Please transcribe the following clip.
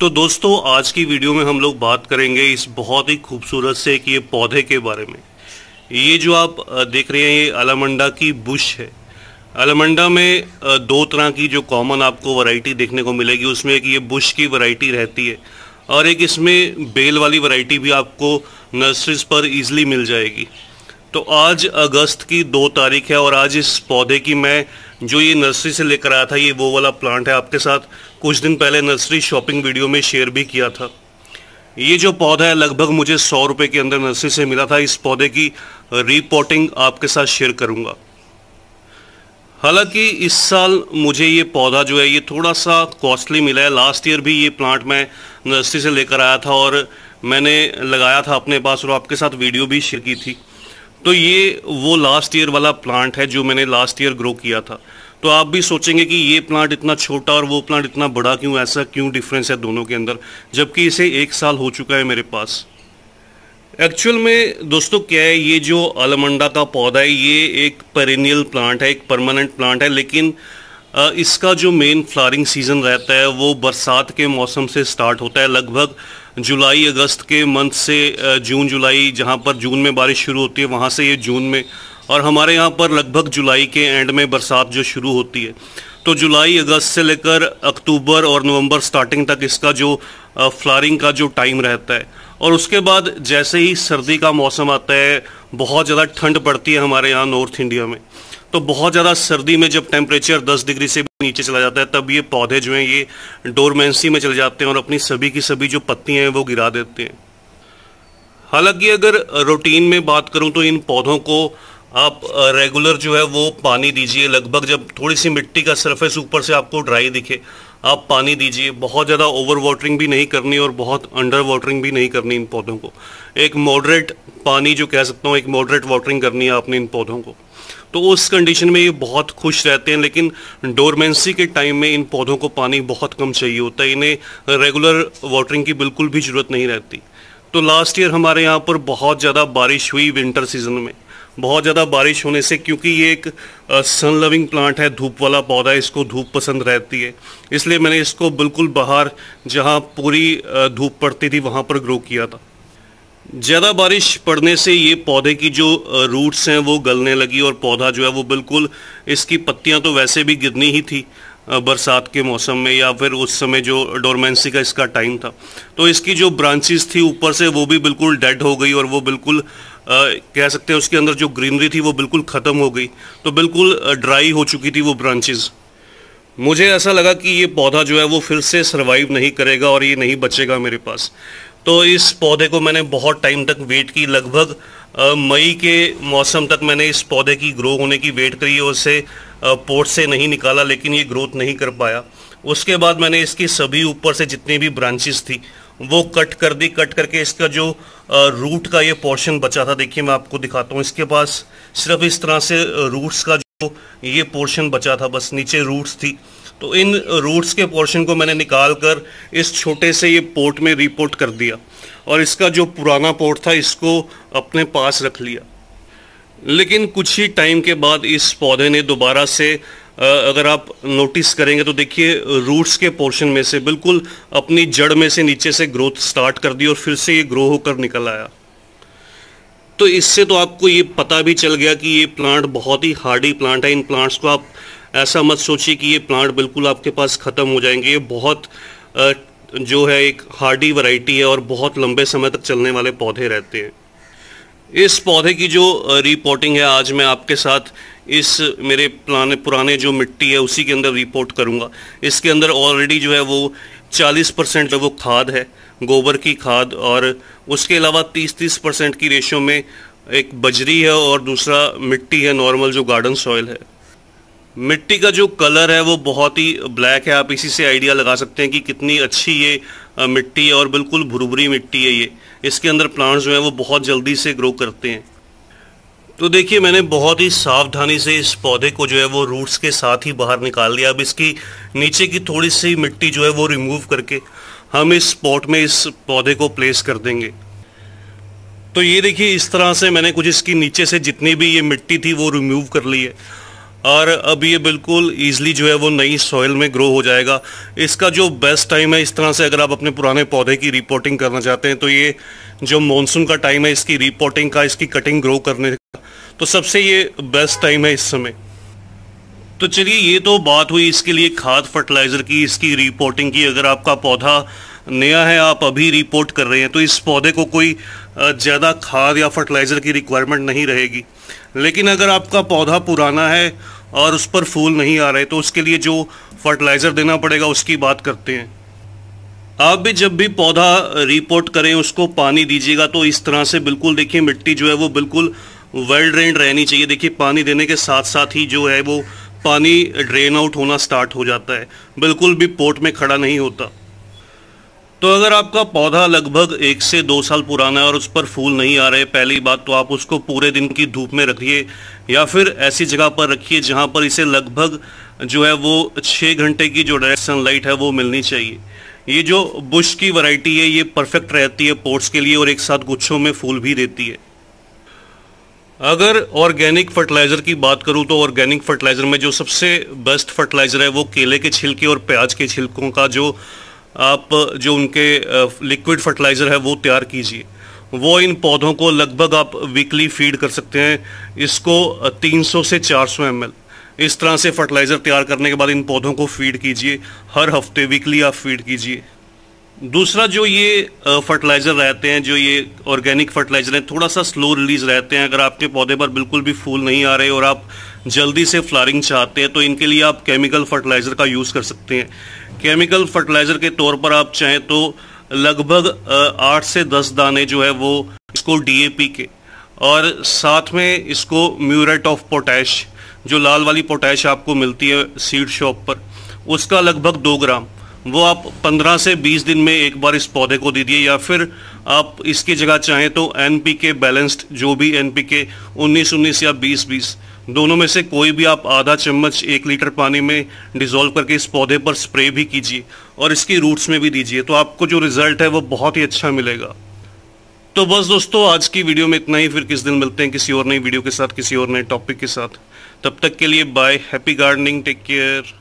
तो दोस्तों आज की वीडियो में हम लोग बात करेंगे इस बहुत ही खूबसूरत से एक ये पौधे के बारे में ये जो आप देख रहे हैं ये अलामंडा की बुश है अलामंडा में दो तरह की जो कॉमन आपको वैरायटी देखने को मिलेगी उसमें एक ये बुश की वैरायटी रहती है और एक इसमें बेल वाली वैरायटी भी आपको नर्सरीज पर ईजिली मिल जाएगी तो आज अगस्त की दो तारीख है और आज इस पौधे की मैं जो ये नर्सरी से लेकर आया था ये वो वाला प्लांट है आपके साथ कुछ दिन पहले नर्सरी शॉपिंग वीडियो में शेयर भी किया था ये जो पौधा है लगभग मुझे सौ रुपये के अंदर नर्सरी से मिला था इस पौधे की रिपोर्टिंग आपके साथ शेयर करूँगा हालांकि इस साल मुझे ये पौधा जो है ये थोड़ा सा कॉस्टली मिला है लास्ट ईयर भी ये प्लांट मैं नर्सरी से लेकर आया था और मैंने लगाया था अपने पास और आपके साथ वीडियो भी शेयर की थी तो ये वो लास्ट ईयर वाला प्लांट है जो मैंने लास्ट ईयर ग्रो किया था तो आप भी सोचेंगे कि ये प्लांट इतना छोटा और वो प्लांट इतना बड़ा क्यों ऐसा क्यों डिफरेंस है दोनों के अंदर जबकि इसे एक साल हो चुका है मेरे पास एक्चुअल में दोस्तों क्या है ये जो अलमंडा का पौधा है ये एक पेरिनियल प्लांट है एक परमानेंट प्लांट है लेकिन इसका जो मेन फ्लारिंग सीज़न रहता है वो बरसात के मौसम से स्टार्ट होता है लगभग जुलाई अगस्त के मंथ से जून जुलाई जहाँ पर जून में बारिश शुरू होती है वहाँ से ये जून में और हमारे यहाँ पर लगभग जुलाई के एंड में बरसात जो शुरू होती है तो जुलाई अगस्त से लेकर अक्टूबर और नवंबर स्टार्टिंग तक इसका जो फ्लारिंग का जो टाइम रहता है और उसके बाद जैसे ही सर्दी का मौसम आता है बहुत ज़्यादा ठंड पड़ती है हमारे यहाँ नॉर्थ इंडिया में तो बहुत ज़्यादा सर्दी में जब टेम्परेचर 10 डिग्री से भी नीचे चला जाता है तब ये पौधे जो हैं ये डोरमेंसी में चले जाते हैं और अपनी सभी की सभी जो पत्तियाँ हैं वो गिरा देते हैं हालांकि अगर रूटीन में बात करूं तो इन पौधों को आप रेगुलर जो है वो पानी दीजिए लगभग जब थोड़ी सी मिट्टी का सरफेस ऊपर से आपको ड्राई दिखे आप पानी दीजिए बहुत ज़्यादा ओवर वाटरिंग भी नहीं करनी और बहुत अंडर वाटरिंग भी नहीं करनी इन पौधों को एक मॉडरेट पानी जो कह सकता हूँ एक मॉडरेट वाटरिंग करनी है आपने इन पौधों को तो उस कंडीशन में ये बहुत खुश रहते हैं लेकिन डोरमेंसी के टाइम में इन पौधों को पानी बहुत कम चाहिए होता है इन्हें रेगुलर वाटरिंग की बिल्कुल भी ज़रूरत नहीं रहती तो लास्ट ईयर हमारे यहाँ पर बहुत ज़्यादा बारिश हुई विंटर सीजन में बहुत ज़्यादा बारिश होने से क्योंकि ये एक सन लविंग प्लांट है धूप वाला पौधा है इसको धूप पसंद रहती है इसलिए मैंने इसको बिल्कुल बाहर जहाँ पूरी धूप पड़ती थी वहाँ पर ग्रो किया था ज़्यादा बारिश पड़ने से ये पौधे की जो रूट्स हैं वो गलने लगी और पौधा जो है वो बिल्कुल इसकी पत्तियाँ तो वैसे भी गिरनी ही थी बरसात के मौसम में या फिर उस समय जो डोरमेंसी का इसका टाइम था तो इसकी जो ब्रांचेस थी ऊपर से वो भी बिल्कुल डेड हो गई और वो बिल्कुल कह सकते हैं उसके अंदर जो ग्रीनरी थी वो बिल्कुल ख़त्म हो गई तो बिल्कुल ड्राई हो चुकी थी वो ब्रांचेज़ मुझे ऐसा लगा कि ये पौधा जो है वो फिर से सर्वाइव नहीं करेगा और ये नहीं बचेगा मेरे पास तो इस पौधे को मैंने बहुत टाइम तक वेट की लगभग मई के मौसम तक मैंने इस पौधे की ग्रो होने की वेट करी और उसे पोर्ट से नहीं निकाला लेकिन ये ग्रोथ नहीं कर पाया उसके बाद मैंने इसकी सभी ऊपर से जितनी भी ब्रांचेस थी वो कट कर दी कट करके इसका जो रूट का ये पोर्शन बचा था देखिए मैं आपको दिखाता हूँ इसके पास सिर्फ इस तरह से रूट्स का जो ये पोर्शन बचा था बस नीचे रूट्स थी तो इन रूट्स के पोर्शन को मैंने निकाल कर इस छोटे से ये पोर्ट में रिपोर्ट कर दिया और इसका जो पुराना पोर्ट था इसको अपने पास रख लिया लेकिन कुछ ही टाइम के बाद इस पौधे ने दोबारा से अगर आप नोटिस करेंगे तो देखिए रूट्स के पोर्शन में से बिल्कुल अपनी जड़ में से नीचे से ग्रोथ स्टार्ट कर दी और फिर से ये ग्रो होकर निकल आया तो इससे तो आपको ये पता भी चल गया कि ये प्लांट बहुत ही हार्डी प्लांट है इन प्लांट्स को आप ऐसा मत सोचिए कि ये प्लांट बिल्कुल आपके पास ख़त्म हो जाएंगे ये बहुत जो है एक हार्डी वैरायटी है और बहुत लंबे समय तक चलने वाले पौधे रहते हैं इस पौधे की जो रिपोर्टिंग है आज मैं आपके साथ इस मेरे पुराने पुराने जो मिट्टी है उसी के अंदर रिपोर्ट करूंगा इसके अंदर ऑलरेडी जो है वो 40 परसेंट वो खाद है गोबर की खाद और उसके अलावा 30-30 परसेंट की रेशो में एक बजरी है और दूसरा मिट्टी है नॉर्मल जो गार्डन सॉइल है मिट्टी का जो कलर है वो बहुत ही ब्लैक है आप इसी से आइडिया लगा सकते हैं कि कितनी अच्छी ये मिट्टी है और बिल्कुल भुरभुरी मिट्टी है ये इसके अंदर प्लांट्स जो हैं वो बहुत जल्दी से ग्रो करते हैं तो देखिए मैंने बहुत ही सावधानी से इस पौधे को जो है वो रूट्स के साथ ही बाहर निकाल लिया अब इसकी नीचे की थोड़ी सी मिट्टी जो है वो रिमूव करके हम इस स्पॉट में इस पौधे को प्लेस कर देंगे तो ये देखिए इस तरह से मैंने कुछ इसकी नीचे से जितनी भी ये मिट्टी थी वो रिमूव कर ली है और अब ये बिल्कुल ईजिली जो है वो नई सॉइल में ग्रो हो जाएगा इसका जो बेस्ट टाइम है इस तरह से अगर आप अपने पुराने पौधे की रिपोर्टिंग करना चाहते हैं तो ये जो मॉनसून का टाइम है इसकी रिपोर्टिंग का इसकी कटिंग ग्रो करने का तो सबसे ये बेस्ट टाइम है इस समय तो चलिए ये तो बात हुई इसके लिए खाद फर्टिलाइज़र की इसकी रिपोर्टिंग की अगर आपका पौधा नया है आप अभी रिपोर्ट कर रहे हैं तो इस पौधे को कोई ज़्यादा खाद या फर्टिलाइज़र की रिक्वायरमेंट नहीं रहेगी लेकिन अगर आपका पौधा पुराना है और उस पर फूल नहीं आ रहे तो उसके लिए जो फर्टिलाइज़र देना पड़ेगा उसकी बात करते हैं आप भी जब भी पौधा रिपोर्ट करें उसको पानी दीजिएगा तो इस तरह से बिल्कुल देखिए मिट्टी जो है वो बिल्कुल वेल ड्रेन रहनी चाहिए देखिए पानी देने के साथ साथ ही जो है वो पानी ड्रेन आउट होना स्टार्ट हो जाता है बिल्कुल भी पोर्ट में खड़ा नहीं होता तो अगर आपका पौधा लगभग एक से दो साल पुराना है और उस पर फूल नहीं आ रहे पहली बात तो आप उसको पूरे दिन की धूप में रखिए या फिर ऐसी जगह पर रखिए जहां पर इसे लगभग जो है वो छः घंटे की जो डायरेक्ट सनलाइट है वो मिलनी चाहिए ये जो बुश की वैरायटी है ये परफेक्ट रहती है पोर्ट्स के लिए और एक साथ गुच्छों में फूल भी देती है अगर ऑर्गेनिक फर्टिलाइज़र की बात करूं तो ऑर्गेनिक फर्टिलाइज़र में जो सबसे बेस्ट फर्टिलाइज़र है वो केले के छिलके और प्याज के छिलकों का जो आप जो उनके लिक्विड फर्टिलाइज़र है वो तैयार कीजिए वो इन पौधों को लगभग आप वीकली फीड कर सकते हैं इसको 300 से 400 सौ इस तरह से फर्टिलाइज़र तैयार करने के बाद इन पौधों को फीड कीजिए हर हफ्ते वीकली आप फीड कीजिए दूसरा जो ये फर्टिलाइज़र रहते हैं जो ये ऑर्गेनिक फर्टिलाइज़र हैं थोड़ा सा स्लो रिलीज रहते हैं अगर आपके पौधे पर बिल्कुल भी फूल नहीं आ रहे और आप जल्दी से फ्लारिंग चाहते हैं तो इनके लिए आप केमिकल फर्टिलाइज़र का यूज़ कर सकते हैं केमिकल फर्टिलाइज़र के तौर पर आप चाहें तो लगभग आठ से दस दाने जो है वो इसको डीएपी के और साथ में इसको म्यूरेट ऑफ पोटैश जो लाल वाली पोटैश आपको मिलती है सीड शॉप पर उसका लगभग दो ग्राम वो आप 15 से 20 दिन में एक बार इस पौधे को दे दिए या फिर आप इसकी जगह चाहें तो एन पी के बैलेंस्ड जो भी एन पी के उन्नीस उन्नीस या बीस बीस दोनों में से कोई भी आप आधा चम्मच एक लीटर पानी में डिज़ोल्व करके इस पौधे पर स्प्रे भी कीजिए और इसकी रूट्स में भी दीजिए तो आपको जो रिज़ल्ट है वो बहुत ही अच्छा मिलेगा तो बस दोस्तों आज की वीडियो में इतना ही फिर किस दिन मिलते हैं किसी और नई वीडियो के साथ किसी और नए टॉपिक के साथ तब तक के लिए bye happy gardening take care